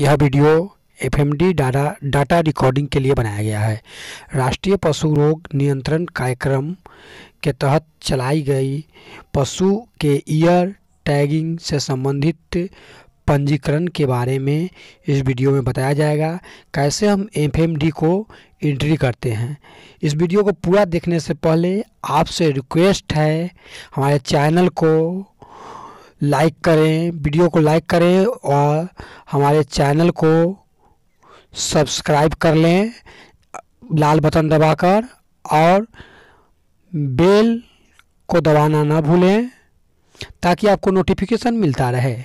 यह video FMD data data recording के लिए बनाया गया है राष्ट्रीय पशु रोग नियंत्रण कार्यक्रम के तहत चलाई गई पशु के ईयर टैगिंग से संबंधित पंजीकरण के बारे में इस वीडियो में बताया जाएगा कैसे हम एफ को एंट्री करते हैं इस वीडियो को पूरा देखने से पहले आपसे रिक्वेस्ट है हमारे चैनल को लाइक करें वीडियो को लाइक करें और हमारे चैनल को सब्सक्राइब कर लें लाल बटन दबाकर और बेल को दबाना ना भूलें ताकि आपको नोटिफिकेशन मिलता रहे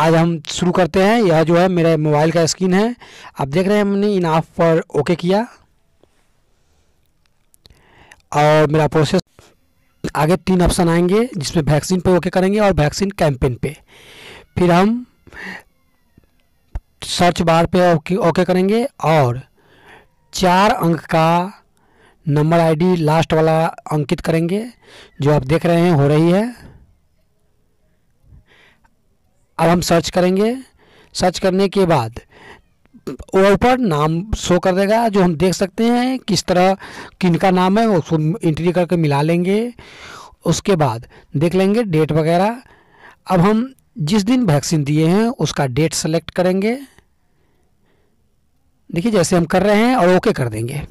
आज हम शुरू करते हैं यह जो है मेरे मोबाइल का स्क्रीन है आप देख रहे हैं हमने इन ऑफ पर ओके किया और मेरा प्रोसेस आगे तीन ऑप्शन आएंगे जिसमें वैक्सीन पे ओके करेंगे और वैक्सीन कैंपेन पे फिर हम सर्च बार पे ओके ओके करेंगे और चार अंक का नंबर आईडी लास्ट वाला अंकित करेंगे जो आप देख रहे हैं हो रही है अब हम सर्च करेंगे सर्च करने के बाद ऊपर नाम शो कर देगा जो हम देख सकते हैं किस तरह किन का नाम है उसको एंट्री करके मिला लेंगे उसके बाद देख लेंगे डेट वगैरह अब हम जिस दिन वैक्सीन दिए हैं उसका डेट सेलेक्ट करेंगे देखिए जैसे हम कर रहे हैं और ओके कर देंगे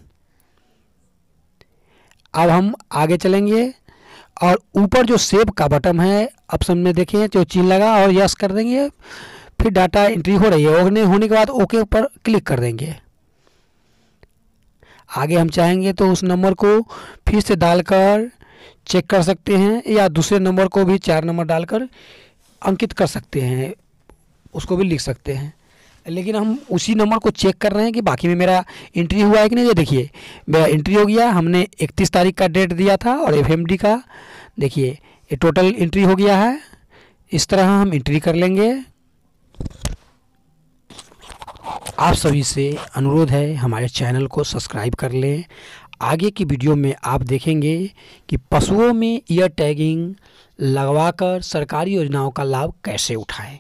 अब हम आगे चलेंगे और ऊपर जो सेव का बटन है ऑप्शन में देखिए जो चीन लगा और यस कर देंगे फिर डाटा एंट्री हो रही है होने होने के बाद ओके पर क्लिक कर देंगे आगे हम चाहेंगे तो उस नंबर को फिर से डालकर चेक कर सकते हैं या दूसरे नंबर को भी चार नंबर डालकर अंकित कर सकते हैं उसको भी लिख सकते हैं लेकिन हम उसी नंबर को चेक कर रहे हैं कि बाकी में मेरा एंट्री हुआ है कि नहीं ये देखिए मेरा एंट्री हो गया हमने 31 तारीख का डेट दिया था और एफ का देखिए ये टोटल एंट्री हो गया है इस तरह हम एंट्री कर लेंगे आप सभी से अनुरोध है हमारे चैनल को सब्सक्राइब कर लें आगे की वीडियो में आप देखेंगे कि पशुओं में ईयर टैगिंग लगवाकर सरकारी योजनाओं का लाभ कैसे उठाएं